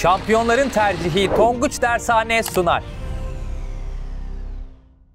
Şampiyonların tercihi Tonguç Dershane sunar.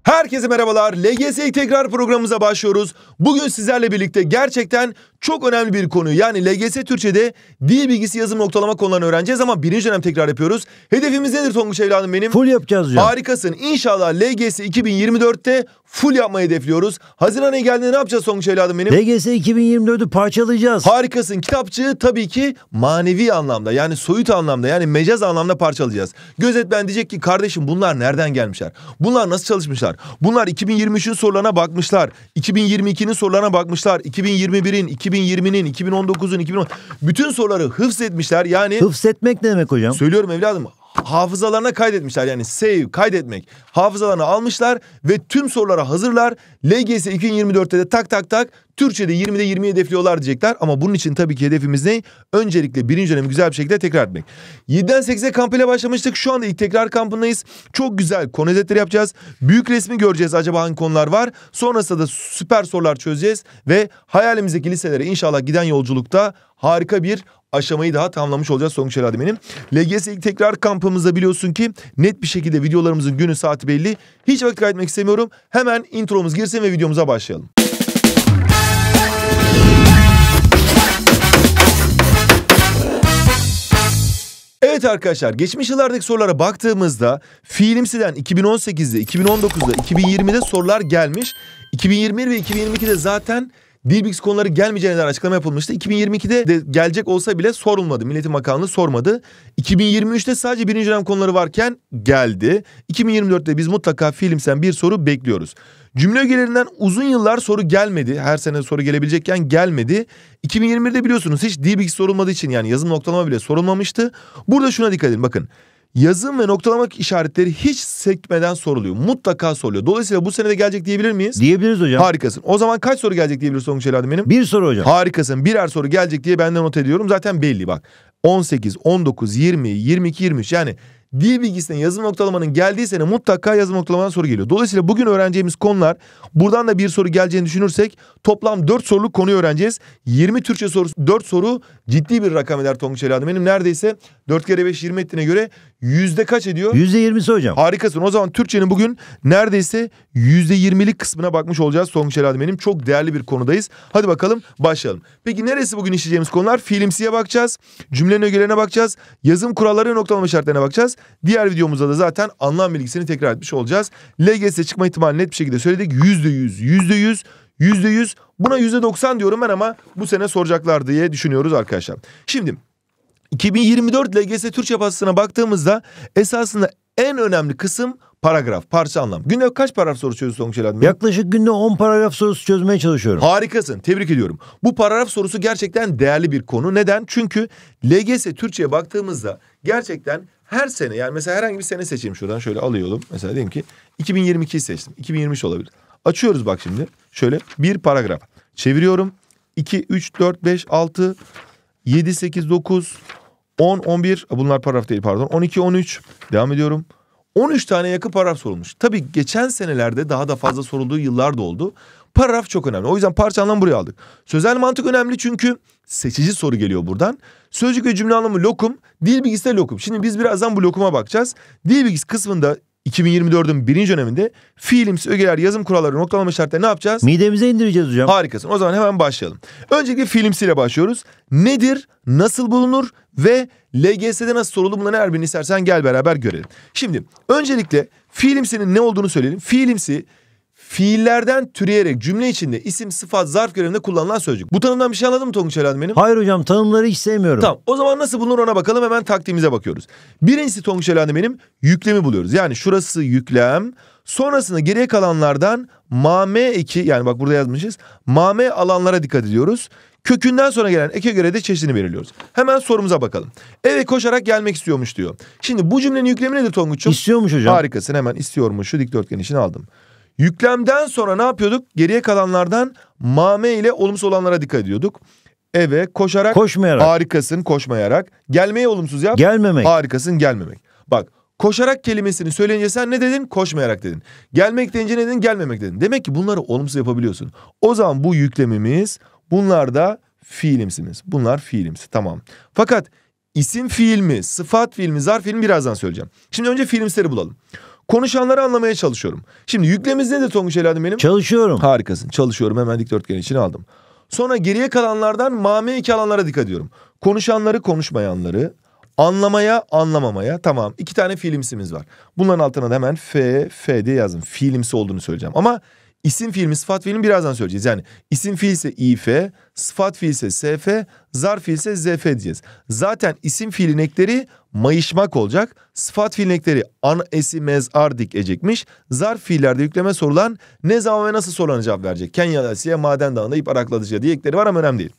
Herkese merhabalar. LGS tekrar programımıza başlıyoruz. Bugün sizlerle birlikte gerçekten çok önemli bir konu. Yani LGS Türkçe'de dil bilgisi yazım noktalama konularını öğreneceğiz ama birinci dönem tekrar yapıyoruz. Hedefimiz nedir Tonguç evladım benim? Full yapacağız hocam. Harikasın. İnşallah LGS 2024'te full yapmayı hedefliyoruz. Haziran ayı geldiğinde ne yapacağız Songuç evladım benim? DGS 2024'ü parçalayacağız. Harikasın. Kitapçığı tabii ki manevi anlamda yani soyut anlamda yani mecaz anlamda parçalayacağız. Gözetmen diyecek ki kardeşim bunlar nereden gelmişler? Bunlar nasıl çalışmışlar? Bunlar 2023'ün sorularına bakmışlar. 2022'nin sorularına bakmışlar. 2021'in, 2020'nin, 2019'un, 2010 bütün soruları hıfz etmişler. Yani hıfz etmek ne demek hocam? Söylüyorum evladım hafızalarına kaydetmişler. Yani save kaydetmek. Hafızalarına almışlar ve tüm sorulara hazırlar. LGS 2024'te de tak tak tak Türkçe'de 20'de 20 hedefliyorlar diyecekler. Ama bunun için tabii ki hedefimiz ne? Öncelikle birinci dönemi güzel bir şekilde tekrar etmek. 7'den 8'e kamp ile başlamıştık. Şu anda ilk tekrar kampındayız. Çok güzel konu özetleri yapacağız. Büyük resmi göreceğiz acaba hangi konular var. Sonrasında da süper sorular çözeceğiz. Ve hayalimizdeki liselere inşallah giden yolculukta harika bir aşamayı daha tamamlamış olacağız Sonuç Eladime'nin. LGS ilk tekrar kampımızda biliyorsun ki net bir şekilde videolarımızın günü saati belli. Hiç vakit kaybetmek istemiyorum. Hemen intromuz girsin ve videomuza başlayalım. Evet arkadaşlar geçmiş yıllardaki sorulara baktığımızda fiilimsiden 2018'de, 2019'da, 2020'de sorular gelmiş. 2021 ve 2022'de zaten Dilbix konuları gelmeyeceğine dair açıklama yapılmıştı. 2022'de de gelecek olsa bile sorulmadı. Milletin Bakanlığı sormadı. 2023'te sadece birinci dönem konuları varken geldi. 2024'te biz mutlaka filmsen bir soru bekliyoruz. Cümle ögelerinden uzun yıllar soru gelmedi. Her sene soru gelebilecekken gelmedi. 2021'de biliyorsunuz hiç Dilbix sorulmadığı için yani yazım noktalama bile sorulmamıştı. Burada şuna dikkat edin bakın yazım ve noktalamak işaretleri hiç sekmeden soruluyor. Mutlaka soruluyor. Dolayısıyla bu sene de gelecek diyebilir miyiz? Diyebiliriz hocam. Harikasın. O zaman kaç soru gelecek diyebiliriz Sonuç Şeladi benim? Bir soru hocam. Harikasın. Birer soru gelecek diye benden not ediyorum. Zaten belli bak. 18, 19, 20, 22, 23 yani dil bilgisine yazım noktalamanın geldiği sene mutlaka yazım noktalamadan soru geliyor. Dolayısıyla bugün öğreneceğimiz konular buradan da bir soru geleceğini düşünürsek toplam 4 soruluk konuyu öğreneceğiz. 20 Türkçe sorusu 4 soru ciddi bir rakam eder Tonguç Eladım. Benim neredeyse 4 kere 5 20 ettiğine göre Yüzde kaç ediyor? Yüzde yirmisi hocam. Harikasın. O zaman Türkçenin bugün neredeyse yüzde yirmilik kısmına bakmış olacağız. Songül Elhadi benim. Çok değerli bir konudayız. Hadi bakalım başlayalım. Peki neresi bugün işleyeceğimiz konular? Filmsiye bakacağız. Cümlenin ögelerine bakacağız. Yazım kuralları ve noktalama şartlarına bakacağız. Diğer videomuzda da zaten anlam bilgisini tekrar etmiş olacağız. LGS'e çıkma ihtimali net bir şekilde söyledik. Yüzde yüz. Yüzde yüz. Yüzde Buna %90 diyorum ben ama bu sene soracaklar diye düşünüyoruz arkadaşlar. Şimdi 2024 LGS Türkçe pastasına baktığımızda esasında en önemli kısım paragraf, parça anlam. Günde kaç paragraf sorusu çözüyorsun Tonguç Elad? Yaklaşık günde 10 paragraf sorusu çözmeye çalışıyorum. Harikasın. Tebrik ediyorum. Bu paragraf sorusu gerçekten değerli bir konu. Neden? Çünkü LGS Türkçe'ye baktığımızda gerçekten her sene yani mesela herhangi bir sene seçeyim şuradan şöyle alıyorum. Mesela diyelim ki 2022'yi seçtim. 2023 olabilir. Açıyoruz bak şimdi. Şöyle bir paragraf. Çeviriyorum. 2, 3, 4, 5, 6, 7, 8, 9, 10, 11 bunlar paragraf değil pardon 12, 13 devam ediyorum. 13 tane yakın paragraf sorulmuş. Tabii geçen senelerde daha da fazla sorulduğu yıllar da oldu. Paragraf çok önemli. O yüzden parça anlamı buraya aldık. Sözel mantık önemli çünkü seçici soru geliyor buradan. Sözcük ve cümle anlamı lokum, dil bilgisi de lokum. Şimdi biz birazdan bu lokuma bakacağız. Dil bilgisi kısmında 2024'ün birinci döneminde fiilimsi ögeler, yazım kuralları, noktalama şartları ne yapacağız? Midemize indireceğiz hocam. Harikasın. O zaman hemen başlayalım. Öncelikle fiilimsiyle başlıyoruz. Nedir, nasıl bulunur ve LGS'de nasıl sorulur? bunların her birini istersen gel beraber görelim. Şimdi öncelikle fiilimsinin ne olduğunu söyleyelim. Fiilimsi fiillerden türeyerek cümle içinde isim, sıfat, zarf görevinde kullanılan sözcük. Bu tanımdan bir şey anladın mı Tonguç Eren benim? Hayır hocam tanımları hiç sevmiyorum. Tamam o zaman nasıl bulunur ona bakalım hemen taktiğimize bakıyoruz. Birincisi Tonguç Eren benim yüklemi buluyoruz. Yani şurası yüklem sonrasında geriye kalanlardan mame eki yani bak burada yazmışız mame alanlara dikkat ediyoruz. Kökünden sonra gelen eke göre de çeşidini belirliyoruz. Hemen sorumuza bakalım. Eve koşarak gelmek istiyormuş diyor. Şimdi bu cümlenin yüklemi nedir Tonguç'um? İstiyormuş hocam. Harikasın hemen istiyormuş şu dikdörtgen için aldım. Yüklemden sonra ne yapıyorduk? Geriye kalanlardan mame ile olumsuz olanlara dikkat ediyorduk. Eve koşarak koşmayarak. harikasın koşmayarak. Gelmeye olumsuz yap. Gelmemek. Harikasın gelmemek. Bak koşarak kelimesini söyleyince sen ne dedin? Koşmayarak dedin. Gelmek deyince ne dedin? Gelmemek dedin. Demek ki bunları olumsuz yapabiliyorsun. O zaman bu yüklemimiz bunlar da fiilimsimiz. Bunlar fiilimsi tamam. Fakat isim fiil mi, sıfat fiil mi, zarf fiil mi birazdan söyleyeceğim. Şimdi önce fiilimsleri bulalım konuşanları anlamaya çalışıyorum. Şimdi yüklemimiz nedir Tonguç Eladım benim? Çalışıyorum. Harikasın. Çalışıyorum hemen dikdörtgen içine aldım. Sonra geriye kalanlardan mame iki alanlara dikkat ediyorum. Konuşanları konuşmayanları, anlamaya anlamamaya tamam. iki tane fiilimsimiz var. Bunların altına da hemen F, F diye yazın. Fiilimsi olduğunu söyleyeceğim. Ama isim fiilimi sıfat fiilimi birazdan söyleyeceğiz. Yani isim fiilse if, sıfat fiilse sf, zarf fiilse zf diyeceğiz. Zaten isim fiilin ekleri mayışmak olacak. Sıfat fiilnekleri an, esi, mez, ar dikecekmiş. Zarf fiillerde yükleme sorulan ne zaman ve nasıl sorulan cevap verecek. Kenya'da Asiye, Maden Dağı'nda ip araklatıcıya diye ekleri var ama önemli değil.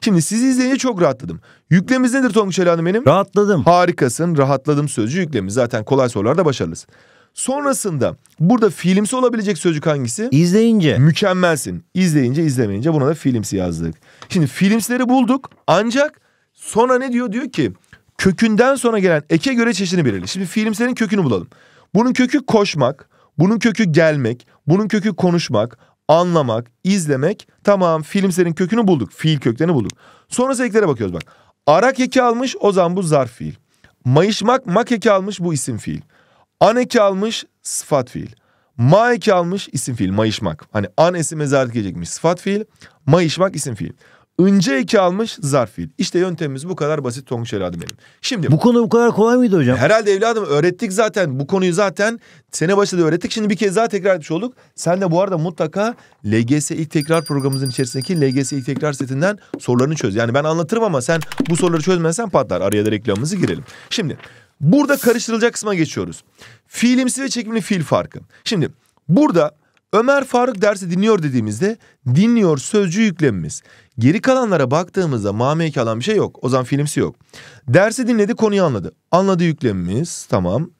Şimdi sizi izleyince çok rahatladım. Yüklemimiz nedir Tonguç Hanım benim? Rahatladım. Harikasın. Rahatladım Sözcü yüklemiz. Zaten kolay sorularda başarılısın. Sonrasında burada fiilimsi olabilecek sözcük hangisi? İzleyince. Mükemmelsin. İzleyince izlemeyince buna da fiilimsi yazdık. Şimdi fiilimsileri bulduk ancak sonra ne diyor? Diyor ki kökünden sonra gelen eke göre çeşidini belirli. Şimdi fiilimselin kökünü bulalım. Bunun kökü koşmak, bunun kökü gelmek, bunun kökü konuşmak, anlamak, izlemek. Tamam fiilimselin kökünü bulduk. Fiil köklerini bulduk. Sonrası eklere bakıyoruz bak. Arak eki almış o zaman bu zarf fiil. Mayışmak mak eki almış bu isim fiil. An eki almış sıfat fiil. Ma eki almış isim fiil mayışmak. Hani an esime zarf gelecekmiş sıfat fiil. Mayışmak isim fiil ince iki almış zarf fiil. İşte yöntemimiz bu kadar basit Tonguç evladım benim. Şimdi bu konu bu kadar kolay mıydı hocam? Herhalde evladım öğrettik zaten bu konuyu zaten sene başında öğrettik. Şimdi bir kez daha tekrar etmiş olduk. Sen de bu arada mutlaka LGS ilk tekrar programımızın içerisindeki LGS ilk tekrar setinden sorularını çöz. Yani ben anlatırım ama sen bu soruları çözmezsen patlar. Araya da reklamımızı girelim. Şimdi burada karıştırılacak kısma geçiyoruz. Fiilimsi ve çekimli fiil farkı. Şimdi burada Ömer Faruk dersi dinliyor dediğimizde dinliyor sözcüğü yüklemimiz. Geri kalanlara baktığımızda mame kalan bir şey yok. O zaman filmsi yok. Dersi dinledi konuyu anladı. Anladı yüklemimiz tamam.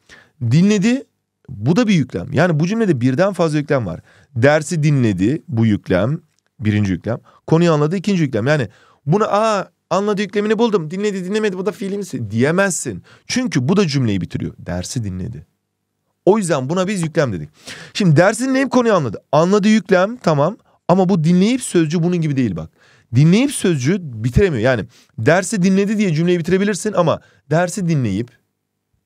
Dinledi bu da bir yüklem. Yani bu cümlede birden fazla yüklem var. Dersi dinledi bu yüklem. Birinci yüklem. Konuyu anladı ikinci yüklem. Yani bunu aa anladı yüklemini buldum. Dinledi dinlemedi bu da filmsi diyemezsin. Çünkü bu da cümleyi bitiriyor. Dersi dinledi. O yüzden buna biz yüklem dedik. Şimdi dersi dinleyip konuyu anladı. Anladı yüklem tamam ama bu dinleyip sözcü bunun gibi değil bak. Dinleyip sözcü bitiremiyor. Yani dersi dinledi diye cümleyi bitirebilirsin ama dersi dinleyip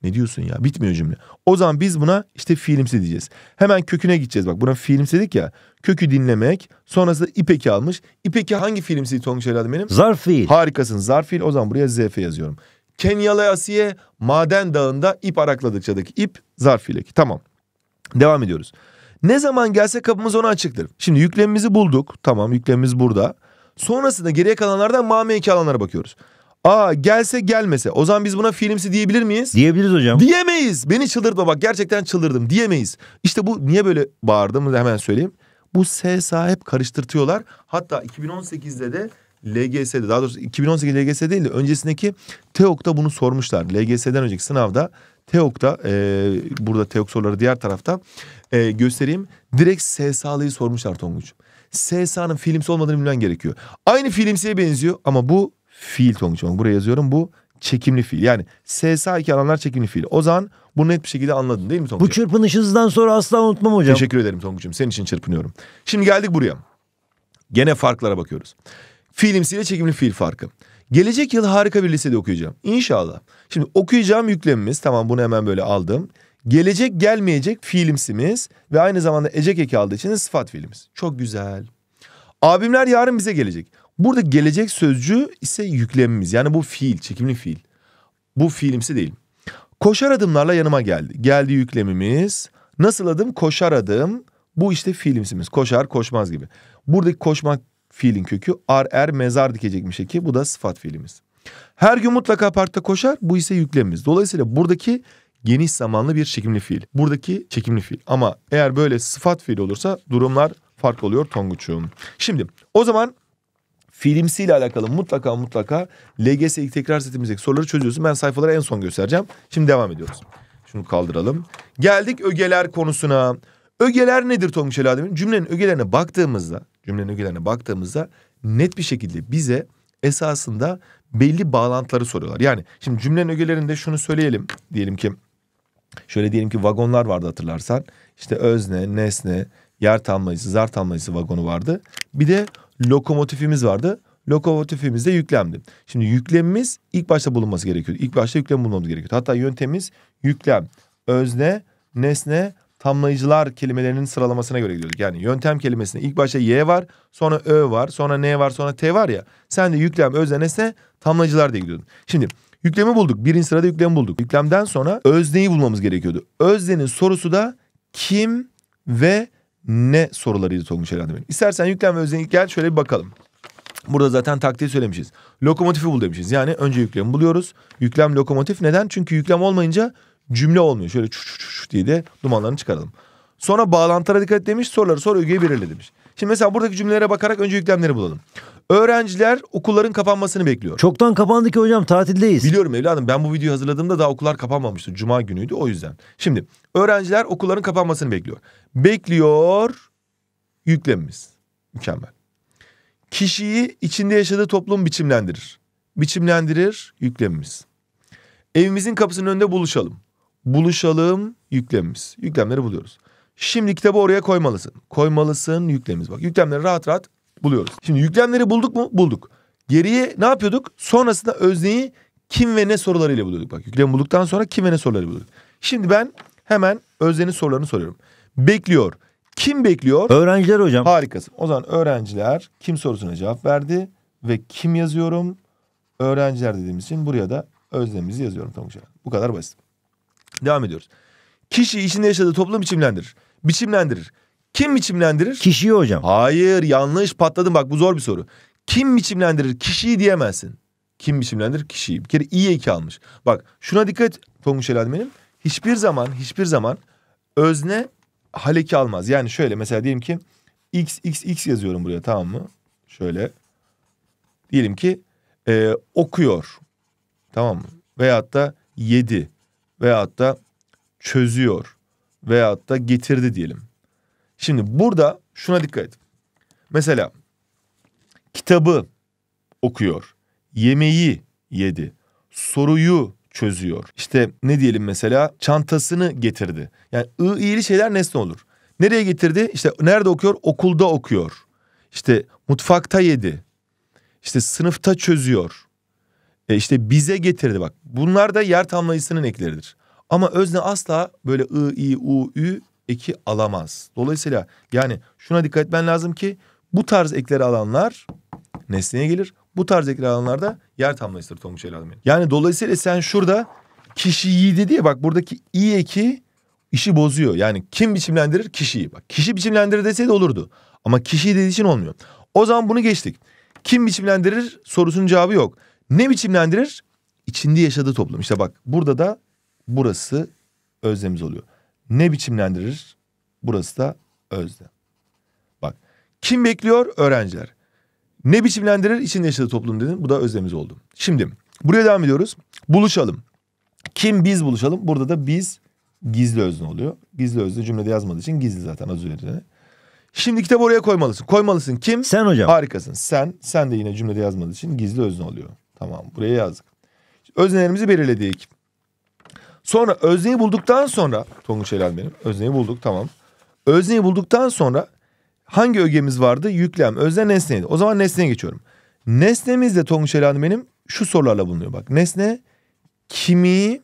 ne diyorsun ya? Bitmiyor cümle. O zaman biz buna işte fiilimsi diyeceğiz. Hemen köküne gideceğiz. Bak buna fiilimsi dedik ya. Kökü dinlemek. Sonrasında ipeki almış. İpeki hangi fiilimsi Tonguç evladım benim? Zarf fiil. Harikasın. Zarf fiil. O zaman buraya ZF yazıyorum. Kenyalı Asiye maden dağında ip arakladıkça arakladıkçadaki ip zarf fileki. Tamam. Devam ediyoruz. Ne zaman gelse kapımız ona açıktır. Şimdi yüklemimizi bulduk. Tamam yüklemimiz burada. Sonrasında geriye kalanlardan mameki alanlara bakıyoruz. Aa gelse gelmese o zaman biz buna filmsi diyebilir miyiz? Diyebiliriz hocam. Diyemeyiz. Beni çıldırtma bak gerçekten çıldırdım diyemeyiz. İşte bu niye böyle bağırdım hemen söyleyeyim. Bu S sahip karıştırtıyorlar. Hatta 2018'de de LGS'de daha doğrusu 2018 LGS değil de öncesindeki TEOK'ta bunu sormuşlar. LGS'den önceki sınavda TEOK'ta e, burada TEOK soruları diğer tarafta e, göstereyim. Direkt SSA'lıyı sormuşlar Tonguç. SSA'nın filmsi olmadığını bilmen gerekiyor. Aynı filmsiye benziyor ama bu fiil Tonguç. Buraya yazıyorum bu çekimli fiil. Yani SSA iki alanlar çekimli fiil. O zaman bunu net bir şekilde anladın değil mi Tonguç? Bu çırpınış hızından sonra asla unutmam hocam. Teşekkür ederim Tonguç'um. Senin için çırpınıyorum. Şimdi geldik buraya. Gene farklara bakıyoruz. Fiilimsiyle çekimli fil farkı. Gelecek yıl harika bir lisede okuyacağım. İnşallah. Şimdi okuyacağım yüklemimiz tamam bunu hemen böyle aldım. Gelecek gelmeyecek fiilimsimiz ve aynı zamanda ecek eki aldığı için sıfat fiilimiz. Çok güzel. Abimler yarın bize gelecek. Burada gelecek sözcüğü ise yüklemimiz. Yani bu fiil, çekimli fiil. Bu fiilimsi değil. Koşar adımlarla yanıma geldi. Geldi yüklemimiz. Nasıl adım? Koşar adım. Bu işte fiilimsimiz. Koşar, koşmaz gibi. Buradaki koşmak fiilin kökü. Ar er mezar dikecekmiş eki. Bu da sıfat fiilimiz. Her gün mutlaka parkta koşar. Bu ise yüklemimiz. Dolayısıyla buradaki geniş zamanlı bir çekimli fiil. Buradaki çekimli fiil. Ama eğer böyle sıfat fiil olursa durumlar farklı oluyor Tonguç'um. Şimdi o zaman fiilimsiyle alakalı mutlaka mutlaka LGS ilk tekrar setimizdeki soruları çözüyorsun. Ben sayfaları en son göstereceğim. Şimdi devam ediyoruz. Şunu kaldıralım. Geldik ögeler konusuna. Ögeler nedir Tonguç Elademin? Cümlenin ögelerine baktığımızda cümlenin ögelerine baktığımızda net bir şekilde bize esasında belli bağlantıları soruyorlar. Yani şimdi cümlenin ögelerinde şunu söyleyelim diyelim ki şöyle diyelim ki vagonlar vardı hatırlarsan. İşte özne, nesne, yer tamlayıcısı, zar tamlayıcısı vagonu vardı. Bir de lokomotifimiz vardı. Lokomotifimiz de yüklemdi. Şimdi yüklemimiz ilk başta bulunması gerekiyor. İlk başta yüklem bulmamız gerekiyor. Hatta yöntemimiz yüklem, özne, nesne, tamlayıcılar kelimelerinin sıralamasına göre gidiyoruz. Yani yöntem kelimesinde ilk başta Y var, sonra Ö var, sonra N var, sonra T var ya. Sen de yüklem, özne, nesne, tamlayıcılar diye gidiyordun. Şimdi yüklemi bulduk. Birinci sırada yüklemi bulduk. Yüklemden sonra özneyi bulmamız gerekiyordu. Öznenin sorusu da kim ve ne sorularıydı Tonguç Eren Demir'in. İstersen yüklem ve özneyi gel şöyle bir bakalım. Burada zaten taktiği söylemişiz. Lokomotifi bul demişiz. Yani önce yüklemi buluyoruz. Yüklem lokomotif neden? Çünkü yüklem olmayınca cümle olmuyor. Şöyle çuş çuş çuş diye de dumanlarını çıkaralım. Sonra bağlantılara dikkat demiş. Soruları sonra ögeyi belirle demiş. Şimdi mesela buradaki cümlelere bakarak önce yüklemleri bulalım. Öğrenciler okulların kapanmasını bekliyor. Çoktan kapandı ki hocam tatildeyiz. Biliyorum evladım ben bu videoyu hazırladığımda daha okullar kapanmamıştı. Cuma günüydü o yüzden. Şimdi öğrenciler okulların kapanmasını bekliyor. Bekliyor yüklemimiz. Mükemmel. Kişiyi içinde yaşadığı toplum biçimlendirir. Biçimlendirir yüklemimiz. Evimizin kapısının önünde buluşalım buluşalım yüklemimiz. Yüklemleri buluyoruz. Şimdi kitabı oraya koymalısın. Koymalısın yüklemimiz bak. Yüklemleri rahat rahat buluyoruz. Şimdi yüklemleri bulduk mu? Bulduk. Geriye ne yapıyorduk? Sonrasında özneyi kim ve ne sorularıyla buluyorduk. Bak Yüklem bulduktan sonra kim ve ne soruları buluyorduk. Şimdi ben hemen öznenin sorularını soruyorum. Bekliyor. Kim bekliyor? Öğrenciler hocam. Harikasın. O zaman öğrenciler kim sorusuna cevap verdi ve kim yazıyorum? Öğrenciler dediğimiz için buraya da özlemimizi yazıyorum Tonguç'a. Bu kadar basit. Devam ediyoruz. Kişi içinde yaşadığı toplum biçimlendirir. Biçimlendirir. Kim biçimlendirir? Kişiyi hocam. Hayır yanlış patladım bak bu zor bir soru. Kim biçimlendirir? Kişiyi diyemezsin. Kim biçimlendirir? Kişiyi. Bir kere iyi iki almış. Bak şuna dikkat Tonguç Elad benim. Hiçbir zaman hiçbir zaman özne haleki almaz. Yani şöyle mesela diyelim ki x x x yazıyorum buraya tamam mı? Şöyle diyelim ki e, okuyor. Tamam mı? Veyahut da yedi veyahut da çözüyor veyahut da getirdi diyelim. Şimdi burada şuna dikkat et. Mesela kitabı okuyor, yemeği yedi, soruyu çözüyor. İşte ne diyelim mesela çantasını getirdi. Yani ı iyili şeyler nesne olur. Nereye getirdi? İşte nerede okuyor? Okulda okuyor. İşte mutfakta yedi. İşte sınıfta çözüyor. E işte bize getirdi bak. Bunlar da yer tamlayıcısının ekleridir. Ama özne asla böyle ı, i, u, ü eki alamaz. Dolayısıyla yani şuna dikkat etmen lazım ki bu tarz ekleri alanlar nesneye gelir. Bu tarz ekleri alanlar da yer tamlayısıdır Tonguç el Yani dolayısıyla sen şurada kişi dedi ya bak buradaki i eki işi bozuyor. Yani kim biçimlendirir? Kişiyi. Bak kişi biçimlendirir deseydi olurdu. Ama kişi dediği için olmuyor. O zaman bunu geçtik. Kim biçimlendirir sorusunun cevabı yok. Ne biçimlendirir? İçinde yaşadığı toplum. İşte bak burada da burası özlemiz oluyor. Ne biçimlendirir? Burası da özlem. Bak kim bekliyor? Öğrenciler. Ne biçimlendirir? İçinde yaşadığı toplum dedim. Bu da özlemiz oldu. Şimdi buraya devam ediyoruz. Buluşalım. Kim biz buluşalım? Burada da biz gizli özne oluyor. Gizli özne cümlede yazmadığı için gizli zaten az üzerine. Şimdi kitabı oraya koymalısın. Koymalısın kim? Sen hocam. Harikasın. Sen. Sen de yine cümlede yazmadığı için gizli özne oluyor. Tamam buraya yazdık. Öznelerimizi belirledik. Sonra özneyi bulduktan sonra Tonguç Helal benim. Özneyi bulduk tamam. Özneyi bulduktan sonra hangi ögemiz vardı? Yüklem. Özne nesneydi. O zaman nesneye geçiyorum. Nesnemiz de Tonguç Helal benim şu sorularla bulunuyor. Bak nesne kimi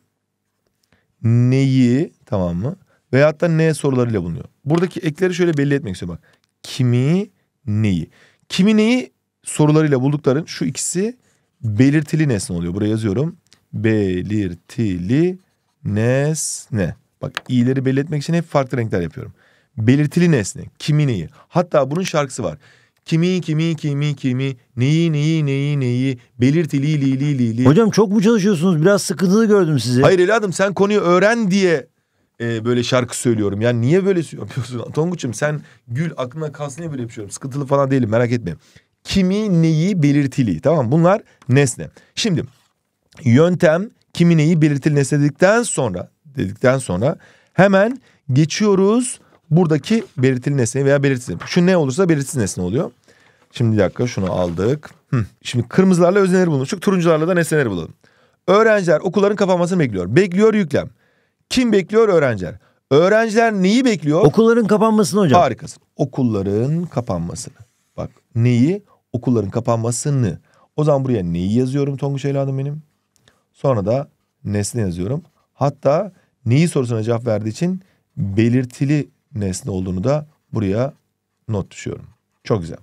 neyi tamam mı? Veyahut da ne sorularıyla bulunuyor. Buradaki ekleri şöyle belli etmek istiyorum bak. Kimi neyi. Kimi neyi sorularıyla buldukların şu ikisi belirtili nesne oluyor. Buraya yazıyorum. Belirtili nesne. Bak iyileri belli etmek için hep farklı renkler yapıyorum. Belirtili nesne. Kimi neyi? Hatta bunun şarkısı var. Kimi kimi kimi kimi neyi neyi neyi neyi belirtili li li li li. Hocam çok mu çalışıyorsunuz? Biraz sıkıntılı gördüm sizi. Hayır evladım sen konuyu öğren diye e, böyle şarkı söylüyorum. Yani niye böyle şey yapıyorsun? Tonguç'um sen gül aklına kalsın diye böyle yapıyorum. Sıkıntılı falan değilim merak etme kimi, neyi, belirtili. Tamam bunlar nesne. Şimdi yöntem kimi, neyi, belirtili nesne dedikten sonra dedikten sonra hemen geçiyoruz buradaki belirtili nesne veya belirtili. Şu ne olursa belirtisiz nesne oluyor. Şimdi bir dakika şunu aldık. Şimdi kırmızılarla özneleri Şu Turuncularla da nesneleri bulalım. Öğrenciler okulların kapanmasını bekliyor. Bekliyor yüklem. Kim bekliyor? Öğrenciler. Öğrenciler neyi bekliyor? Okulların kapanmasını hocam. Harikasın. Okulların kapanmasını. Bak neyi? okulların kapanmasını. O zaman buraya neyi yazıyorum Tonguç evladım benim? Sonra da nesne yazıyorum. Hatta neyi sorusuna cevap verdiği için belirtili nesne olduğunu da buraya not düşüyorum. Çok güzel.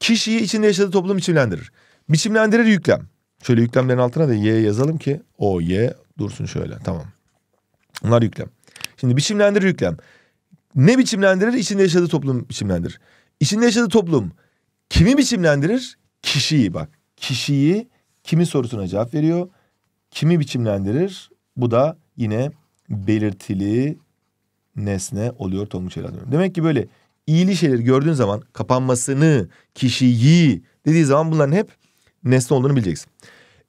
Kişiyi içinde yaşadığı toplum biçimlendirir. Biçimlendirir yüklem. Şöyle yüklemlerin altına da Y yazalım ki o Y dursun şöyle tamam. Bunlar yüklem. Şimdi biçimlendirir yüklem. Ne biçimlendirir? İçinde yaşadığı toplum biçimlendirir. İçinde yaşadığı toplum Kimi biçimlendirir? Kişiyi bak. Kişiyi kimi sorusuna cevap veriyor. Kimi biçimlendirir? Bu da yine belirtili nesne oluyor Tonguç Helal Demek ki böyle iyili şeyleri gördüğün zaman kapanmasını, kişiyi dediği zaman bunların hep nesne olduğunu bileceksin.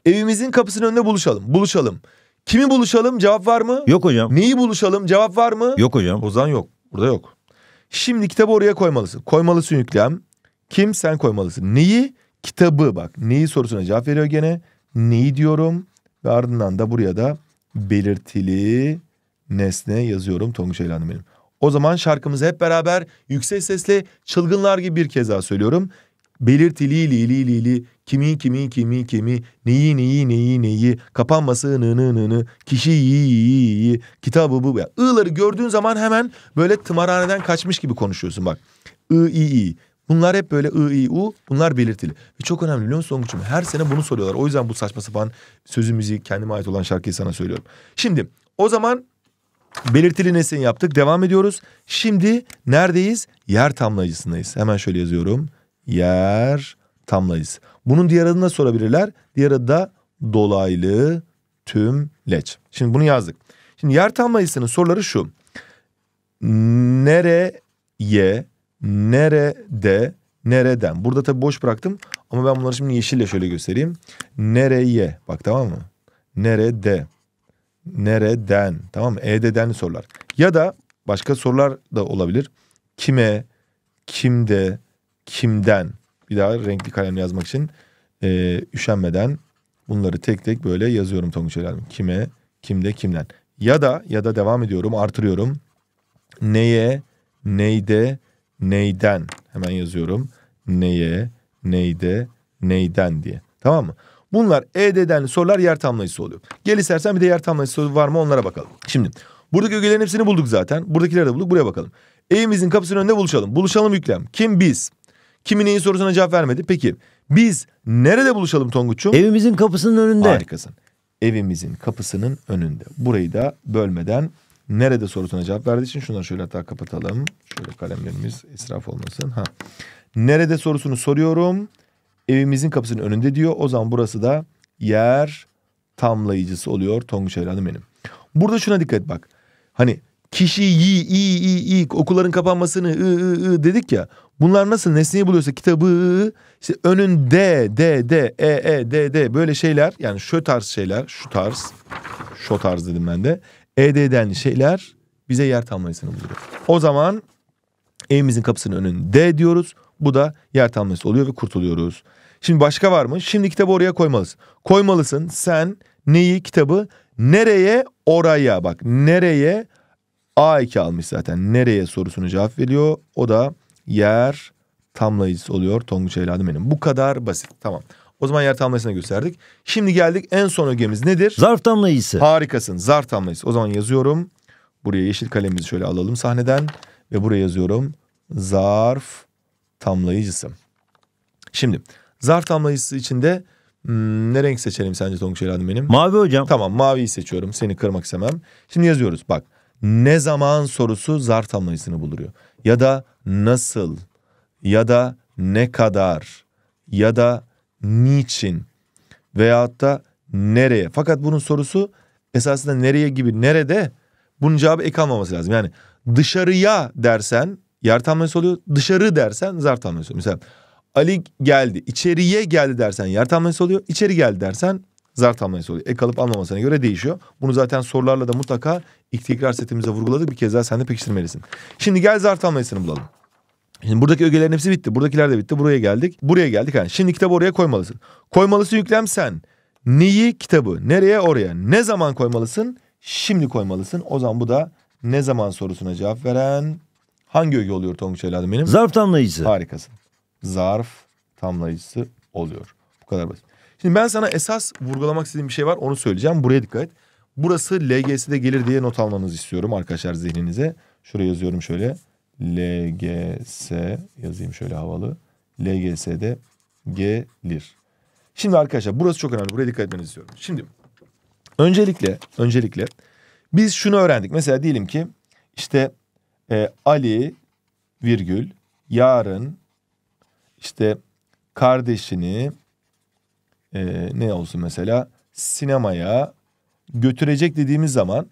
Evimizin kapısının önünde buluşalım. Buluşalım. Kimi buluşalım? Cevap var mı? Yok hocam. Neyi buluşalım? Cevap var mı? Yok hocam. O zaman yok. Burada yok. Şimdi kitabı oraya koymalısın. Koymalısın yüklem. Kim sen koymalısın. Neyi? Kitabı bak. Neyi sorusuna cevap veriyor gene. Neyi diyorum. Ve ardından da buraya da belirtili nesne yazıyorum Tonguç Eylan'ım benim. O zaman şarkımızı hep beraber yüksek sesle çılgınlar gibi bir kez daha söylüyorum. Belirtili li li li li kimi kimi kimi kimi neyi neyi neyi neyi kapanması nı nı nı nı kişi yi yi yi kitabı bu. ya. I'ları gördüğün zaman hemen böyle tımarhaneden kaçmış gibi konuşuyorsun bak. I i i Bunlar hep böyle i i, u bunlar belirtili. Ve çok önemli biliyor musun Onguç'um? Her sene bunu soruyorlar. O yüzden bu saçma sapan sözümüzü kendime ait olan şarkıyı sana söylüyorum. Şimdi o zaman belirtili nesneyi yaptık. Devam ediyoruz. Şimdi neredeyiz? Yer tamlayıcısındayız. Hemen şöyle yazıyorum. Yer tamlayıcısı. Bunun diğer adını da sorabilirler. Diğer adı da dolaylı tüm leç. Şimdi bunu yazdık. Şimdi yer tamlayıcısının soruları şu. Nereye nerede, nereden. Burada tabii boş bıraktım ama ben bunları şimdi yeşille şöyle göstereyim. Nereye bak tamam mı? Nerede, nereden tamam mı? E'deden sorular. Ya da başka sorular da olabilir. Kime, kimde, kimden. Bir daha renkli kalemle yazmak için e, üşenmeden bunları tek tek böyle yazıyorum Tonguç Helal'im. Kime, kimde, kimden. Ya da ya da devam ediyorum, artırıyorum. Neye, neyde, neyden hemen yazıyorum. Neye, neyde, neyden diye. Tamam mı? Bunlar ED'den sorular yer tamlayısı oluyor. Gel istersen bir de yer tamlayısı var mı onlara bakalım. Şimdi buradaki ögelerin hepsini bulduk zaten. Buradakileri de bulduk buraya bakalım. Evimizin kapısının önünde buluşalım. Buluşalım yüklem. Kim biz? Kimin neyin sorusuna cevap vermedi. Peki biz nerede buluşalım Tonguç'um? Evimizin kapısının önünde. Harikasın. Evimizin kapısının önünde. Burayı da bölmeden Nerede sorusuna cevap verdiği için şunları şöyle daha kapatalım. Şöyle kalemlerimiz israf olmasın. Ha. Nerede sorusunu soruyorum. Evimizin kapısının önünde diyor. O zaman burası da yer tamlayıcısı oluyor. Tonguç evladım benim. Burada şuna dikkat bak. Hani kişi yi, i, i, i, okulların kapanmasını ı, ı, ı dedik ya. Bunlar nasıl nesneyi buluyorsa kitabı işte önünde d d e e d d böyle şeyler yani şu tarz şeyler şu tarz şu tarz dedim ben de ED'den şeyler bize yer tamlayısını buluyor. O zaman evimizin kapısının önünde diyoruz. Bu da yer tamlayısı oluyor ve kurtuluyoruz. Şimdi başka var mı? Şimdi kitabı oraya koymalısın. Koymalısın sen neyi kitabı nereye oraya bak nereye A2 almış zaten. Nereye sorusunu cevap veriyor. O da yer tamlayıcısı oluyor Tonguç evladım benim. Bu kadar basit. Tamam. O zaman yer tamlayısına gösterdik. Şimdi geldik en son ögemiz nedir? Zarf tamlayısı. Harikasın. Zarf tamlayısı. O zaman yazıyorum. Buraya yeşil kalemimizi şöyle alalım sahneden. Ve buraya yazıyorum. Zarf tamlayıcısı. Şimdi zarf tamlayıcısı içinde hmm, ne renk seçelim sence Tonguç Elhan'ım benim? Mavi hocam. Tamam maviyi seçiyorum. Seni kırmak istemem. Şimdi yazıyoruz. Bak ne zaman sorusu zarf tamlayısını buluruyor. Ya da nasıl ya da ne kadar ya da niçin veyahut da nereye? Fakat bunun sorusu esasında nereye gibi nerede bunun cevabı ek almaması lazım. Yani dışarıya dersen yer tamlaması oluyor. Dışarı dersen zar tamlaması oluyor. Mesela Ali geldi, içeriye geldi dersen yer tamlaması oluyor. İçeri geldi dersen zar tamlaması oluyor. Ek alıp almamasına göre değişiyor. Bunu zaten sorularla da mutlaka ilk tekrar setimize vurguladık. Bir kez daha sen de pekiştirmelisin. Şimdi gel zar tamlamasını bulalım. Şimdi buradaki ögelerin hepsi bitti. Buradakiler de bitti. Buraya geldik. Buraya geldik. Yani şimdi kitabı oraya koymalısın. Koymalısın yüklem sen. Neyi kitabı? Nereye oraya? Ne zaman koymalısın? Şimdi koymalısın. O zaman bu da ne zaman sorusuna cevap veren hangi öge oluyor Tonguç evladım benim? Zarf tamlayıcısı. Harikasın. Zarf tamlayıcısı oluyor. Bu kadar basit. Şimdi ben sana esas vurgulamak istediğim bir şey var. Onu söyleyeceğim. Buraya dikkat et. Burası LGS'de gelir diye not almanızı istiyorum arkadaşlar zihninize. Şuraya yazıyorum şöyle. LGS yazayım şöyle havalı. LGS'de gelir. Şimdi arkadaşlar burası çok önemli. Buraya dikkat etmenizi istiyorum. Şimdi öncelikle öncelikle biz şunu öğrendik. Mesela diyelim ki işte e, Ali virgül yarın işte kardeşini e, ne olsun mesela sinemaya götürecek dediğimiz zaman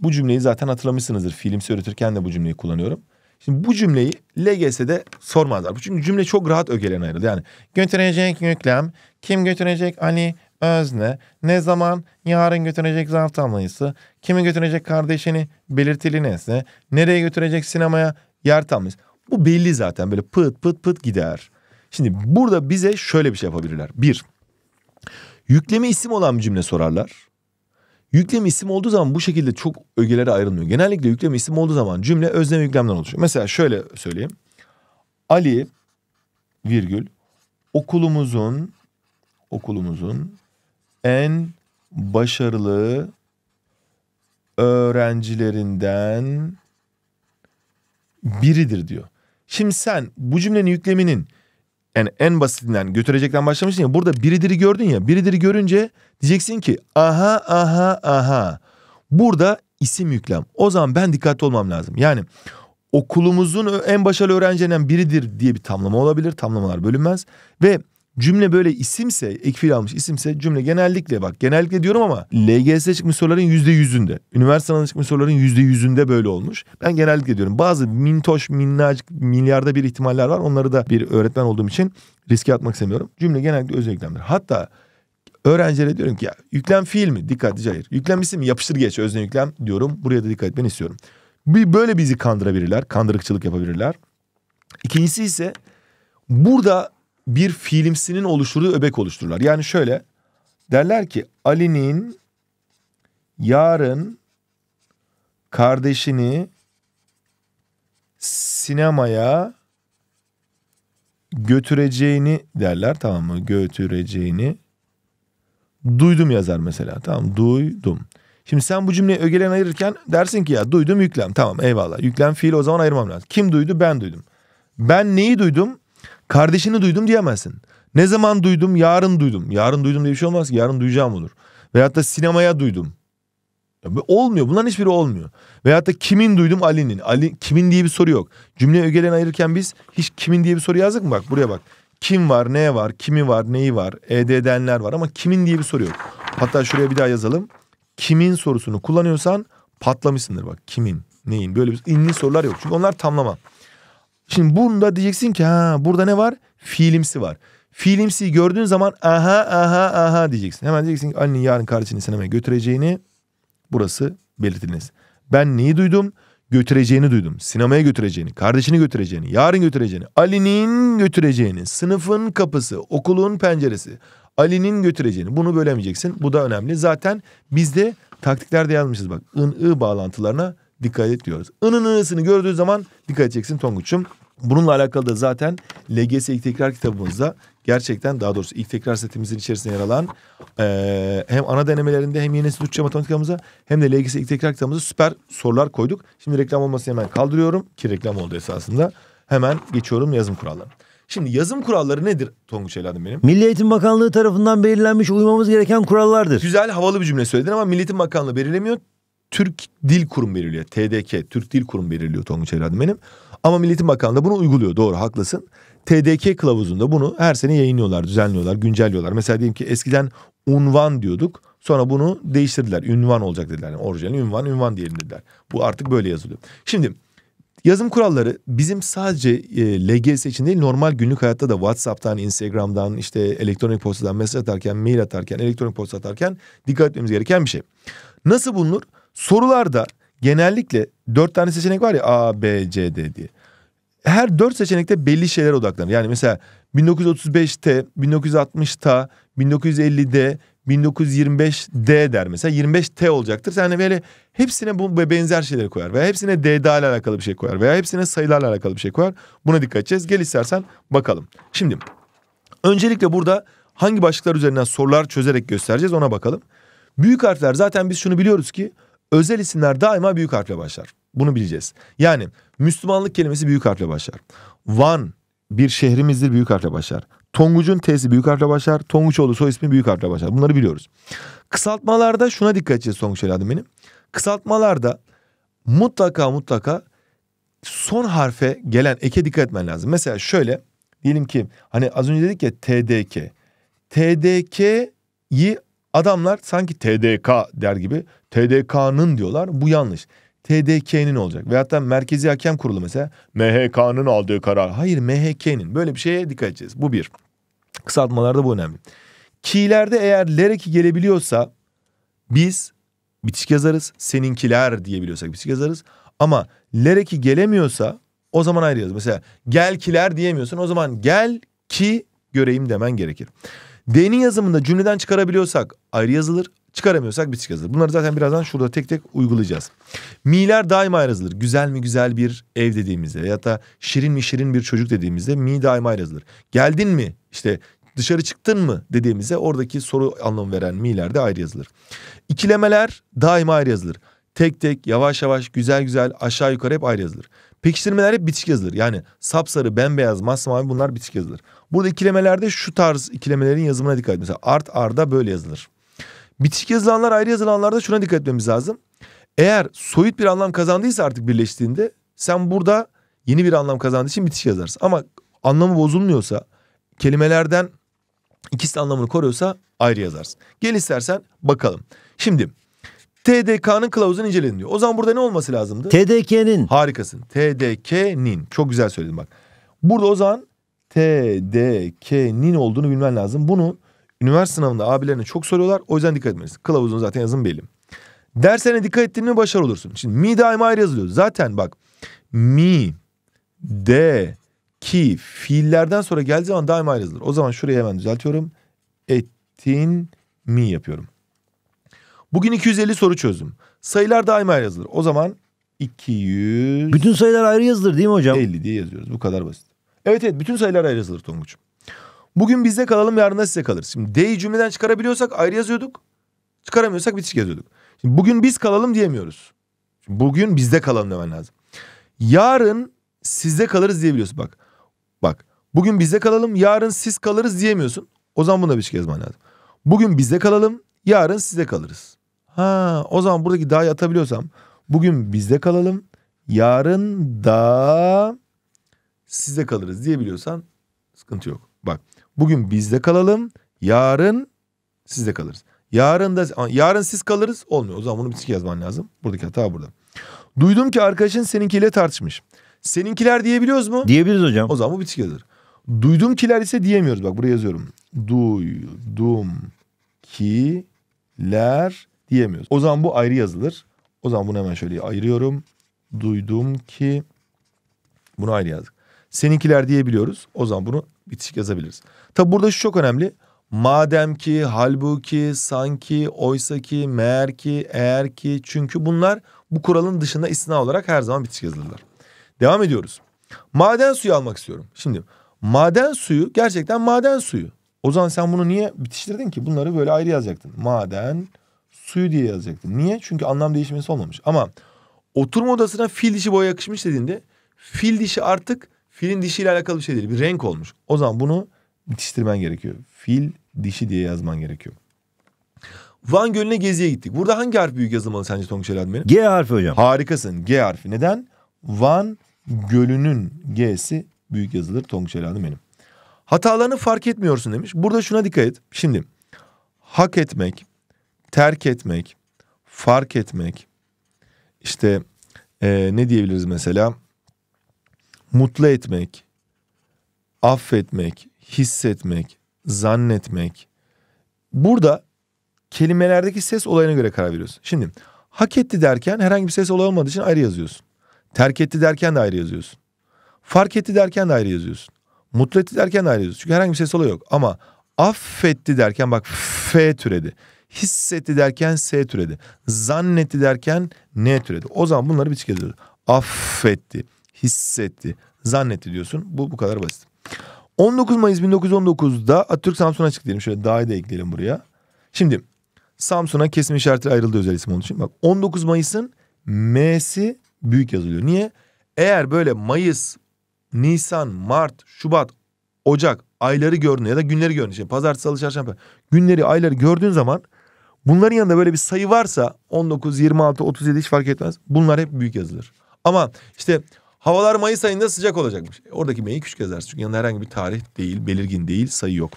bu cümleyi zaten hatırlamışsınızdır. Film öğretirken de bu cümleyi kullanıyorum. Şimdi bu cümleyi LGS'de sormazlar. Çünkü cümle çok rahat ögelen ayrıldı. Yani götürecek yüklem, kim götürecek hani Özne, ne zaman yarın götürecek zarf anlayısı, kimi götürecek kardeşini belirtili nesne, nereye götürecek sinemaya yer tanımlayısı. Bu belli zaten böyle pıt pıt pıt gider. Şimdi burada bize şöyle bir şey yapabilirler. Bir, yüklemi isim olan bir cümle sorarlar. Yüklem isim olduğu zaman bu şekilde çok ögelere ayrılmıyor. Genellikle yüklem isim olduğu zaman cümle özne yüklemden oluşuyor. Mesela şöyle söyleyeyim. Ali virgül okulumuzun okulumuzun en başarılı öğrencilerinden biridir diyor. Şimdi sen bu cümlenin yükleminin yani en basitinden götürecekten başlamışsın ya burada biridir'i gördün ya biridir'i görünce diyeceksin ki aha aha aha burada isim yüklem. O zaman ben dikkatli olmam lazım. Yani okulumuzun en başarılı öğrencilerinden biridir diye bir tamlama olabilir. Tamlamalar bölünmez ve cümle böyle isimse ekfil almış isimse cümle genellikle bak genellikle diyorum ama LGS çıkmış soruların yüzde yüzünde. Üniversiteden çıkmış soruların yüzde yüzünde böyle olmuş. Ben genellikle diyorum bazı mintoş minnacık milyarda bir ihtimaller var. Onları da bir öğretmen olduğum için riske atmak istemiyorum. Cümle genellikle öz eklemler. Hatta öğrencilere diyorum ki ya yüklem fiil mi? Dikkat hayır. Yüklem isim Yapıştır geç özne yüklem diyorum. Buraya da dikkat etmeni istiyorum. Bir, böyle bizi kandırabilirler. Kandırıkçılık yapabilirler. İkincisi ise burada bir fiilimsinin oluşturduğu öbek oluştururlar. Yani şöyle derler ki Ali'nin yarın kardeşini sinemaya götüreceğini derler tamam mı? Götüreceğini duydum yazar mesela tamam duydum. Şimdi sen bu cümleyi ögelen ayırırken dersin ki ya duydum yüklem tamam eyvallah yüklem fiil o zaman ayırmam lazım. Kim duydu ben duydum. Ben neyi duydum? Kardeşini duydum diyemezsin. Ne zaman duydum? Yarın duydum. Yarın duydum diye bir şey olmaz ki. Yarın duyacağım olur. Veyahut da sinemaya duydum. Ya olmuyor. Bunların hiçbiri olmuyor. Veyahut da kimin duydum? Ali'nin. Ali kimin diye bir soru yok. Cümle ögelerini ayırırken biz hiç kimin diye bir soru yazdık mı? Bak buraya bak. Kim var, ne var, kimi var, neyi var, ED'denler var ama kimin diye bir soru yok. Hatta şuraya bir daha yazalım. Kimin sorusunu kullanıyorsan patlamışsındır bak. Kimin, neyin böyle bir inli sorular yok. Çünkü onlar tamlama. Şimdi bunda diyeceksin ki ha burada ne var? Fiilimsi var. Fiilimsi gördüğün zaman aha aha aha diyeceksin. Hemen diyeceksin ki Ali'nin yarın kardeşini sinemaya götüreceğini burası belirtiniz. Ben neyi duydum? Götüreceğini duydum. Sinemaya götüreceğini, kardeşini götüreceğini, yarın götüreceğini, Ali'nin götüreceğini, sınıfın kapısı, okulun penceresi, Ali'nin götüreceğini. Bunu bölemeyeceksin. Bu da önemli. Zaten bizde taktiklerde yazmışız bak. ın-ı bağlantılarına dikkat et diyoruz. In'ın ınısını gördüğü zaman dikkat edeceksin Tonguç'um. Bununla alakalı da zaten LGS ilk tekrar kitabımızda gerçekten daha doğrusu ilk tekrar setimizin içerisinde yer alan e, hem ana denemelerinde hem yeni Türkçe matematikamıza hem de LGS ilk tekrar kitabımıza süper sorular koyduk. Şimdi reklam olmasını hemen kaldırıyorum ki reklam oldu esasında. Hemen geçiyorum yazım kurallarına. Şimdi yazım kuralları nedir Tonguç evladım benim? Milli Eğitim Bakanlığı tarafından belirlenmiş uymamız gereken kurallardır. Güzel havalı bir cümle söyledin ama Milli Eğitim Bakanlığı belirlemiyor. Türk Dil Kurumu belirliyor. TDK, Türk Dil Kurumu belirliyor Tonguç evladım benim. Ama Milli Eğitim Bakanlığı bunu uyguluyor. Doğru haklısın. TDK kılavuzunda bunu her sene yayınlıyorlar, düzenliyorlar, güncelliyorlar. Mesela diyelim ki eskiden unvan diyorduk. Sonra bunu değiştirdiler. Ünvan olacak dediler. Yani orijinali ünvan, ünvan diyelim dediler. Bu artık böyle yazılıyor. Şimdi yazım kuralları bizim sadece e, LGS için değil normal günlük hayatta da WhatsApp'tan, Instagram'dan, işte elektronik postadan mesaj atarken, mail atarken, elektronik posta atarken dikkat etmemiz gereken bir şey. Nasıl bulunur? Sorularda genellikle dört tane seçenek var ya A, B, C, D diye. Her dört seçenekte belli şeyler odaklanır. Yani mesela 1935'te, 1960'ta, 1950'de, 1925D der mesela 25T olacaktır. yani böyle hepsine bu benzer şeyleri koyar veya hepsine DDA ile alakalı bir şey koyar veya hepsine sayılarla alakalı bir şey koyar. Buna dikkat edeceğiz. Gel istersen bakalım. Şimdi öncelikle burada hangi başlıklar üzerinden sorular çözerek göstereceğiz ona bakalım. Büyük harfler zaten biz şunu biliyoruz ki özel isimler daima büyük harfle başlar. Bunu bileceğiz. Yani Müslümanlık kelimesi büyük harfle başlar. Van bir şehrimizdir büyük harfle başlar. Tonguç'un tesi büyük harfle başlar. Tonguçoğlu soy ismi büyük harfle başlar. Bunları biliyoruz. Kısaltmalarda şuna dikkat edeceğiz Tonguç evladım benim. Kısaltmalarda mutlaka mutlaka son harfe gelen eke dikkat etmen lazım. Mesela şöyle diyelim ki hani az önce dedik ya TDK. TDK'yi adamlar sanki TDK der gibi TDK'nın diyorlar. Bu yanlış. TDK'nin olacak. Ve hatta Merkezi Hakem Kurulu mesela MHK'nın aldığı karar. Hayır MHK'nin. Böyle bir şeye dikkat edeceğiz. Bu bir. Kısaltmalarda bu önemli. Ki'lerde eğer lereki gelebiliyorsa biz bitişik yazarız. Seninkiler diyebiliyorsak bitişik yazarız. Ama lereki gelemiyorsa o zaman ayrı yazarız. Mesela gelkiler diyemiyorsun. O zaman gel ki göreyim demen gerekir. D'nin yazımında cümleden çıkarabiliyorsak ayrı yazılır Çıkaramıyorsak biz yazılır. Bunları zaten birazdan şurada tek tek uygulayacağız. Mi'ler daima ayrı yazılır. Güzel mi güzel bir ev dediğimizde ya da şirin mi şirin bir çocuk dediğimizde mi daima ayrı yazılır. Geldin mi işte dışarı çıktın mı dediğimizde oradaki soru anlamı veren mi'ler de ayrı yazılır. İkilemeler daima ayrı yazılır. Tek tek yavaş yavaş güzel güzel aşağı yukarı hep ayrı yazılır. Pekiştirmeler hep bitişik yazılır. Yani sapsarı, bembeyaz, masmavi bunlar bitişik yazılır. Burada ikilemelerde şu tarz ikilemelerin yazımına dikkat edin. Mesela art arda böyle yazılır. Bitişik yazılanlar ayrı yazılanlarda şuna dikkat etmemiz lazım. Eğer soyut bir anlam kazandıysa artık birleştiğinde sen burada yeni bir anlam kazandığı için bitişik yazarsın. Ama anlamı bozulmuyorsa kelimelerden ikisi de anlamını koruyorsa ayrı yazarsın. Gel istersen bakalım. Şimdi TDK'nın kılavuzun inceledim diyor. O zaman burada ne olması lazımdı? TDK'nin. Harikasın. TDK'nin. Çok güzel söyledin bak. Burada o zaman TDK'nin olduğunu bilmen lazım. Bunu Üniversite sınavında abilerine çok soruyorlar. O yüzden dikkat etmelisin. Kılavuzun zaten yazın belli. Derslerine dikkat ettiğin mi başarılı olursun. Şimdi mi daima ayrı yazılıyor. Zaten bak mi, de, ki fiillerden sonra geldiği zaman daima ayrı yazılır. O zaman şurayı hemen düzeltiyorum. Ettin mi yapıyorum. Bugün 250 soru çözdüm. Sayılar daima ayrı yazılır. O zaman 200... Bütün sayılar ayrı yazılır değil mi hocam? 50 diye yazıyoruz. Bu kadar basit. Evet evet bütün sayılar ayrı yazılır Tonguç'um. Bugün bizde kalalım yarın da size kalır. Şimdi D'yi cümleden çıkarabiliyorsak ayrı yazıyorduk. Çıkaramıyorsak bitişik yazıyorduk. Şimdi bugün biz kalalım diyemiyoruz. Şimdi bugün bizde kalalım demen lazım. Yarın sizde kalırız diyebiliyorsun bak. Bak bugün bizde kalalım yarın siz kalırız diyemiyorsun. O zaman buna bitişik yazman lazım. Bugün bizde kalalım yarın sizde kalırız. Ha o zaman buradaki da'yı atabiliyorsam bugün bizde kalalım yarın da sizde kalırız diyebiliyorsan sıkıntı yok. Bak Bugün bizde kalalım. Yarın sizde kalırız. Yarın da yarın siz kalırız olmuyor. O zaman bunu bir tık yazman lazım. Buradaki hata burada. Duydum ki arkadaşın seninkiyle tartışmış. Seninkiler diyebiliyoruz mu? Diyebiliriz hocam. O zaman bu bir tık yazılır. Duydum kiler ise diyemiyoruz. Bak buraya yazıyorum. Duydum kiler diyemiyoruz. O zaman bu ayrı yazılır. O zaman bunu hemen şöyle ayırıyorum. Duydum ki bunu ayrı yazdık. Seninkiler diyebiliyoruz. O zaman bunu bitişik yazabiliriz. Tabi burada şu çok önemli. Madem ki, halbuki, sanki, oysaki, meğer ki, eğer ki. Çünkü bunlar bu kuralın dışında istina olarak her zaman bitişik yazılırlar. Devam ediyoruz. Maden suyu almak istiyorum. Şimdi maden suyu gerçekten maden suyu. O zaman sen bunu niye bitiştirdin ki? Bunları böyle ayrı yazacaktın. Maden suyu diye yazacaktın. Niye? Çünkü anlam değişmesi olmamış. Ama oturma odasına fil dişi boya yakışmış dediğinde fil dişi artık Filin dişiyle alakalı bir şey değil. Bir renk olmuş. O zaman bunu yetiştirmen gerekiyor. Fil dişi diye yazman gerekiyor. Van Gölü'ne geziye gittik. Burada hangi harf büyük yazılmalı sence Tonguç Elad G harfi hocam. Harikasın. G harfi. Neden? Van Gölü'nün G'si büyük yazılır Tonguç Elad benim. Hatalarını fark etmiyorsun demiş. Burada şuna dikkat et. Şimdi hak etmek, terk etmek, fark etmek. İşte ee, ne diyebiliriz mesela? mutlu etmek, affetmek, hissetmek, zannetmek. Burada kelimelerdeki ses olayına göre karar veriyorsun. Şimdi hak etti derken herhangi bir ses olayı olmadığı için ayrı yazıyorsun. Terk etti derken de ayrı yazıyorsun. Fark etti derken de ayrı yazıyorsun. Mutlu etti derken de ayrı yazıyorsun. Çünkü herhangi bir ses olayı yok. Ama affetti derken bak F türedi. Hissetti derken S türedi. Zannetti derken N türedi. O zaman bunları bir çıkarıyoruz. Affetti hissetti, zannetti diyorsun. Bu bu kadar basit. 19 Mayıs 1919'da Atatürk Samsun'a çıktı diyelim. Şöyle daha da ekleyelim buraya. Şimdi Samsun'a kesim işaretiyle ayrıldı özel isim olduğu için. Bak 19 Mayıs'ın M'si büyük yazılıyor. Niye? Eğer böyle Mayıs, Nisan, Mart, Şubat, Ocak ayları gördüğünde ya da günleri gördüğünde. şey Pazartesi, Salı, Çarşamba günleri, ayları gördüğün zaman bunların yanında böyle bir sayı varsa 19, 26, 37 hiç fark etmez. Bunlar hep büyük yazılır. Ama işte Havalar Mayıs ayında sıcak olacakmış. E, oradaki M'yi küçük yazarsın. Çünkü yanında herhangi bir tarih değil, belirgin değil, sayı yok.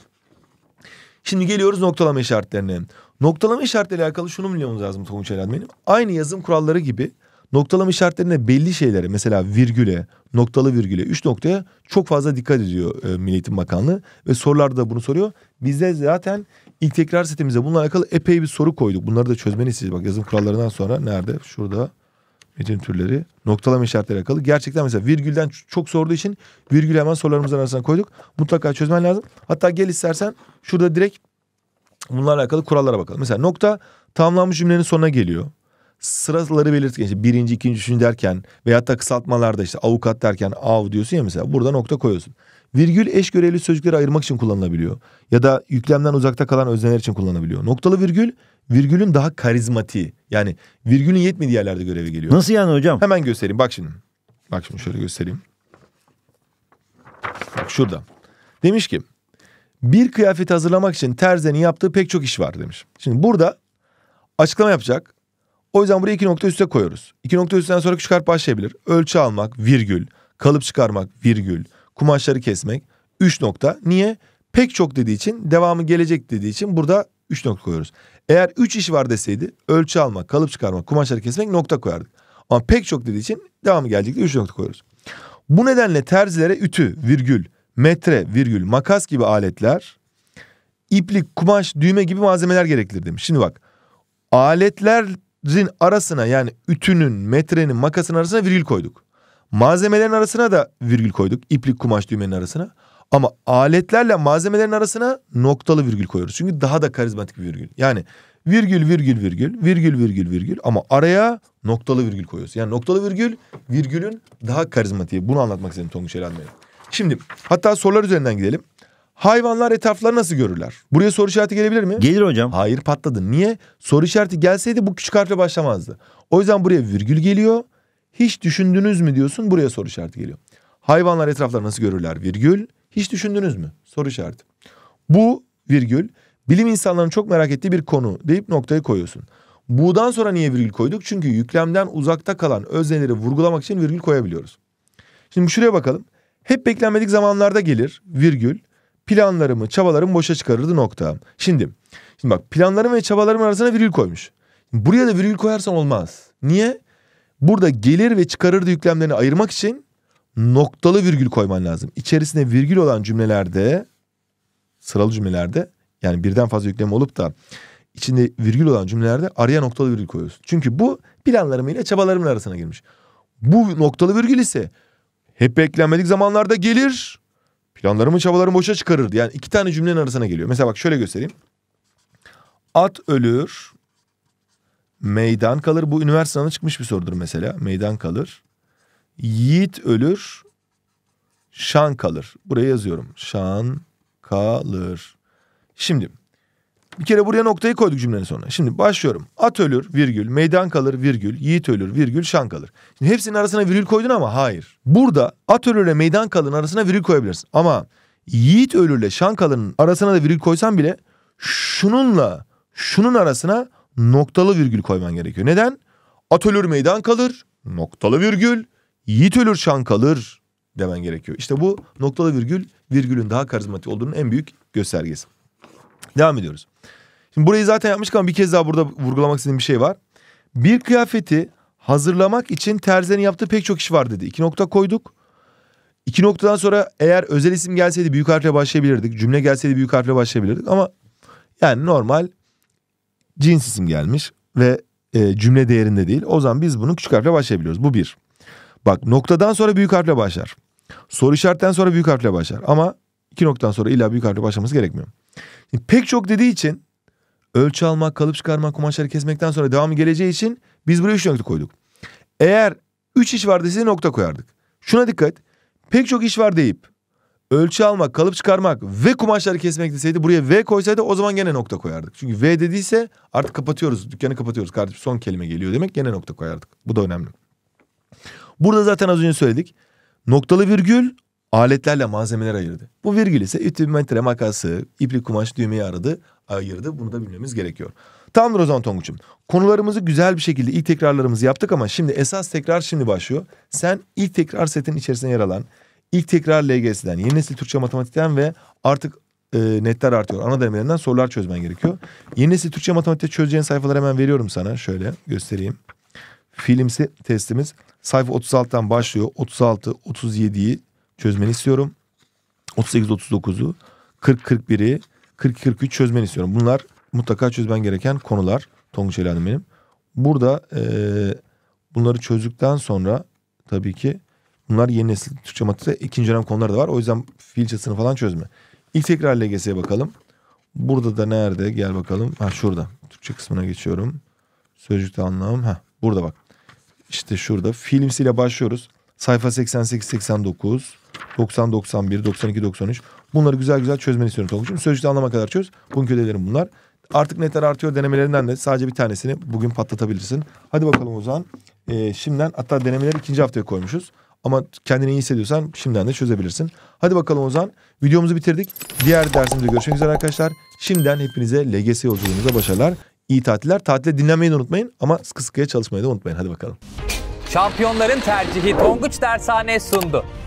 Şimdi geliyoruz noktalama işaretlerine. Noktalama işaretleriyle alakalı şunu bilmemiz lazım Tonguç Eladmen'im. Aynı yazım kuralları gibi noktalama işaretlerine belli şeylere mesela virgüle, noktalı virgüle, üç noktaya çok fazla dikkat ediyor e, Milli Eğitim Bakanlığı. Ve sorularda da bunu soruyor. Bizde zaten ilk tekrar setimize bununla alakalı epey bir soru koyduk. Bunları da çözmeniz siz. Bak yazım kurallarından sonra nerede? Şurada metin türleri noktalama işaretleriyle alakalı. Gerçekten mesela virgülden çok sorduğu için virgül hemen sorularımızın arasına koyduk. Mutlaka çözmen lazım. Hatta gel istersen şurada direkt bunlarla alakalı kurallara bakalım. Mesela nokta tamamlanmış cümlenin sonuna geliyor sıraları belirtken işte birinci, ikinci, üçüncü derken veya da kısaltmalarda işte avukat derken av diyorsun ya mesela burada nokta koyuyorsun. Virgül eş görevli sözcükleri ayırmak için kullanılabiliyor. Ya da yüklemden uzakta kalan özneler için kullanılabiliyor. Noktalı virgül, virgülün daha karizmatiği. Yani virgülün yetmediği yerlerde göreve geliyor. Nasıl yani hocam? Hemen göstereyim bak şimdi. Bak şimdi şöyle göstereyim. Bak şurada. Demiş ki bir kıyafeti hazırlamak için terzenin yaptığı pek çok iş var demiş. Şimdi burada açıklama yapacak. O yüzden buraya iki nokta üste koyuyoruz. İki nokta üstten sonra küçük harf başlayabilir. Ölçü almak, virgül. Kalıp çıkarmak, virgül. Kumaşları kesmek. Üç nokta. Niye? Pek çok dediği için, devamı gelecek dediği için burada üç nokta koyuyoruz. Eğer üç iş var deseydi ölçü almak, kalıp çıkarmak, kumaşları kesmek nokta koyardık. Ama pek çok dediği için devamı gelecek diye üç nokta koyuyoruz. Bu nedenle terzilere ütü, virgül, metre, virgül, makas gibi aletler, iplik, kumaş, düğme gibi malzemeler gereklidir demiş. Şimdi bak aletler zin arasına yani ütünün, metrenin, makasın arasına virgül koyduk. Malzemelerin arasına da virgül koyduk. İplik kumaş düğmenin arasına. Ama aletlerle malzemelerin arasına noktalı virgül koyuyoruz. Çünkü daha da karizmatik bir virgül. Yani virgül virgül virgül virgül virgül virgül ama araya noktalı virgül koyuyoruz. Yani noktalı virgül virgülün daha karizmatiği. Bunu anlatmak istedim Tonguç Elhan'la. Şimdi hatta sorular üzerinden gidelim hayvanlar etrafları nasıl görürler? Buraya soru işareti gelebilir mi? Gelir hocam. Hayır patladı. Niye? Soru işareti gelseydi bu küçük harfle başlamazdı. O yüzden buraya virgül geliyor. Hiç düşündünüz mü diyorsun buraya soru işareti geliyor. Hayvanlar etrafları nasıl görürler virgül. Hiç düşündünüz mü? Soru işareti. Bu virgül bilim insanlarının çok merak ettiği bir konu deyip noktayı koyuyorsun. Bu'dan sonra niye virgül koyduk? Çünkü yüklemden uzakta kalan özneleri vurgulamak için virgül koyabiliyoruz. Şimdi şuraya bakalım. Hep beklenmedik zamanlarda gelir virgül planlarımı, çabalarımı boşa çıkarırdı nokta. Şimdi, şimdi bak planlarım ve çabalarım arasına virgül koymuş. Buraya da virgül koyarsan olmaz. Niye? Burada gelir ve çıkarırdı yüklemlerini ayırmak için noktalı virgül koyman lazım. İçerisine virgül olan cümlelerde sıralı cümlelerde yani birden fazla yüklem olup da içinde virgül olan cümlelerde araya noktalı virgül koyuyorsun. Çünkü bu planlarım ile çabalarımın arasına girmiş. Bu noktalı virgül ise hep beklenmedik zamanlarda gelir Planlarımı çabalarımı boşa çıkarırdı. Yani iki tane cümlenin arasına geliyor. Mesela bak şöyle göstereyim. At ölür, meydan kalır. Bu üniversite çıkmış bir sorudur mesela. Meydan kalır. Yiğit ölür, şan kalır. Buraya yazıyorum. Şan kalır. Şimdi bir kere buraya noktayı koyduk cümlenin sonuna. Şimdi başlıyorum. At ölür virgül, meydan kalır virgül, yiğit ölür virgül, şan kalır. Şimdi hepsinin arasına virgül koydun ama hayır. Burada at ölürle meydan kalın arasına virgül koyabilirsin. Ama yiğit ölürle şan kalının arasına da virgül koysan bile şununla şunun arasına noktalı virgül koyman gerekiyor. Neden? At ölür meydan kalır, noktalı virgül, yiğit ölür şan kalır demen gerekiyor. İşte bu noktalı virgül virgülün daha karizmatik olduğunun en büyük göstergesi. Devam ediyoruz. Şimdi burayı zaten yapmıştık ama bir kez daha burada vurgulamak istediğim bir şey var. Bir kıyafeti hazırlamak için terzenin yaptığı pek çok iş var dedi. İki nokta koyduk. İki noktadan sonra eğer özel isim gelseydi büyük harfle başlayabilirdik. Cümle gelseydi büyük harfle başlayabilirdik ama yani normal cins isim gelmiş ve e, cümle değerinde değil. O zaman biz bunu küçük harfle başlayabiliyoruz. Bu bir. Bak noktadan sonra büyük harfle başlar. Soru işaretten sonra büyük harfle başlar. Ama iki noktadan sonra illa büyük harfle başlaması gerekmiyor. Pek çok dediği için ölçü almak, kalıp çıkarmak, kumaşları kesmekten sonra devamı geleceği için biz buraya üç nokta koyduk. Eğer üç iş var deseydi nokta koyardık. Şuna dikkat. Pek çok iş var deyip ölçü almak, kalıp çıkarmak ve kumaşları kesmek deseydi buraya V koysaydı o zaman gene nokta koyardık. Çünkü V dediyse artık kapatıyoruz, dükkanı kapatıyoruz kardeşim son kelime geliyor demek gene nokta koyardık. Bu da önemli. Burada zaten az önce söyledik. Noktalı virgül aletlerle malzemeler ayırdı. Bu virgül ise ütü ütümetre makası, iplik kumaş düğmeyi aradı, ayırdı. Bunu da bilmemiz gerekiyor. Tamdır o zaman Tonguç'um. Konularımızı güzel bir şekilde ilk tekrarlarımızı yaptık ama şimdi esas tekrar şimdi başlıyor. Sen ilk tekrar setin içerisinde yer alan, ilk tekrar LGS'den, yeni nesil Türkçe matematikten ve artık e, netler artıyor. Ana demelerinden sorular çözmen gerekiyor. Yeni nesil Türkçe matematikte çözeceğin sayfaları hemen veriyorum sana. Şöyle göstereyim. Filmsi testimiz sayfa 36'dan başlıyor. 36, 37'yi çözmeni istiyorum. 38-39'u, 40-41'i, 42 43'ü çözmeni istiyorum. Bunlar mutlaka çözmen gereken konular. Tonguç Hanım benim. Burada e, bunları çözdükten sonra tabii ki bunlar yeni nesil Türkçe matematikte ikinci dönem konuları da var. O yüzden fiilçesini falan çözme. İlk tekrar LGS'ye bakalım. Burada da nerede? Gel bakalım. Ha şurada. Türkçe kısmına geçiyorum. Sözcükte anlam. Ha burada bak. İşte şurada. ile başlıyoruz. Sayfa 88-89, 90-91, 92-93. Bunları güzel güzel çözmeni istiyorum Tonguç'um. Sözcükte anlamaya kadar çöz. Bugünkü ödevlerim bunlar. Artık netler artıyor denemelerinden de sadece bir tanesini bugün patlatabilirsin. Hadi bakalım o zaman. Ee, şimdiden hatta denemeleri ikinci haftaya koymuşuz. Ama kendini iyi hissediyorsan şimdiden de çözebilirsin. Hadi bakalım Ozan. Videomuzu bitirdik. Diğer dersimizde görüşmek üzere arkadaşlar. Şimdiden hepinize LGS yolculuğunuza başarılar. İyi tatiller. Tatile dinlenmeyi de unutmayın ama sıkı sıkıya çalışmayı da unutmayın. Hadi bakalım. Şampiyonların tercihi Tonguç Dershane sundu.